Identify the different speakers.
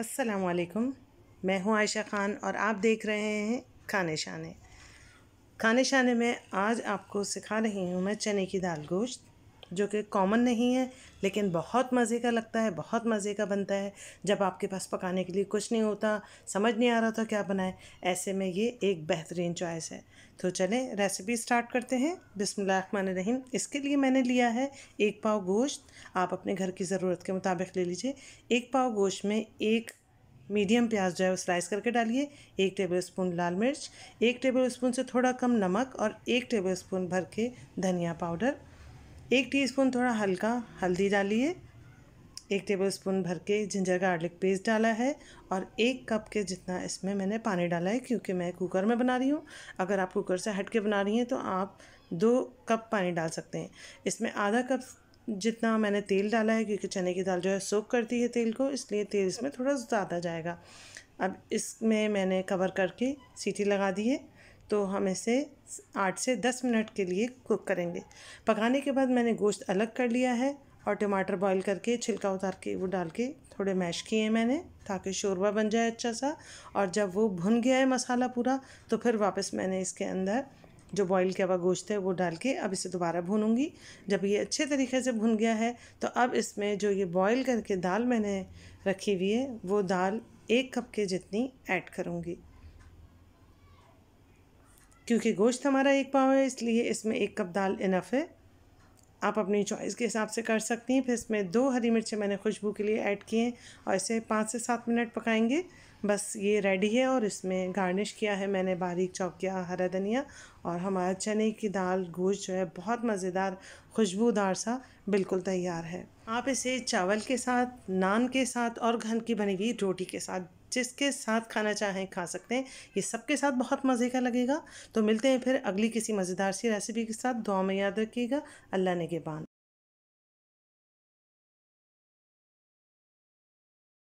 Speaker 1: असलकम मैं हूँ आयशा ख़ान और आप देख रहे हैं खाने शाने खाने शाने में आज आपको सिखा रही हूँ मैं चने की दाल गोश्त जो कि कॉमन नहीं है लेकिन बहुत मज़े का लगता है बहुत मज़े का बनता है जब आपके पास पकाने के लिए कुछ नहीं होता समझ नहीं आ रहा था क्या बनाए ऐसे में ये एक बेहतरीन चॉइस है तो चलें रेसिपी स्टार्ट करते हैं रहीम इसके लिए मैंने लिया है एक पाव गोश्त आप अपने घर की ज़रूरत के मुताबिक ले लीजिए एक पाव गोश्त में एक मीडियम प्याज जो है वो स्लाइस करके डालिए एक टेबल स्पून लाल मिर्च एक टेबल स्पून से थोड़ा कम नमक और एक टेबल स्पून भर के धनिया पाउडर एक टीस्पून थोड़ा हल्का हल्दी डालिए एक टेबल स्पून भर के जिंजर गार्लिक पेस्ट डाला है और एक कप के जितना इसमें मैंने पानी डाला है क्योंकि मैं कुकर में बना रही हूँ अगर आप कुकर से हट के बना रही हैं तो आप दो कप पानी डाल सकते हैं इसमें आधा कप जितना मैंने तेल डाला है क्योंकि चने की दाल जो है सोख करती है तेल को इसलिए तेल इसमें थोड़ा ज़्यादा जाएगा अब इसमें मैंने कवर करके सीटी लगा दी है तो हम इसे आठ से दस मिनट के लिए कुक करेंगे पकाने के बाद मैंने गोश्त अलग कर लिया है और टमाटर बॉईल करके छिलका उतार के वो डाल के थोड़े मैश किए मैंने ताकि शोरबा बन जाए अच्छा सा और जब वो भुन गया है मसाला पूरा तो फिर वापस मैंने इसके अंदर जो बॉईल किया हुआ गोश्त है वो डाल के अब इसे दोबारा भूनूंगी जब ये अच्छे तरीके से भुन गया है तो अब इसमें जो ये बॉईल करके दाल मैंने रखी हुई है वो दाल एक कप के जितनी ऐड करूँगी क्योंकि गोश्त हमारा एक पाव है इसलिए इसमें एक कप दाल इनफ है आप अपनी चॉइस के हिसाब से कर सकती हैं फिर इसमें दो हरी मिर्चें मैंने खुशबू के लिए ऐड किए हैं और इसे पाँच से सात मिनट पकाएंगे बस ये रेडी है और इसमें गार्निश किया है मैंने बारीक चौक किया हरा धनिया और हमारा चने की दाल गोश्त जो है बहुत मज़ेदार खुशबूदार सा बिल्कुल तैयार है आप इसे चावल के साथ नान के साथ और घन की बनी हुई रोटी के साथ जिसके साथ खाना चाहें खा सकते हैं ये सबके साथ बहुत मज़े का लगेगा तो मिलते हैं फिर अगली किसी मज़ेदार सी रेसिपी के साथ दुआ में याद रखिएगा अल्लाह ने के बान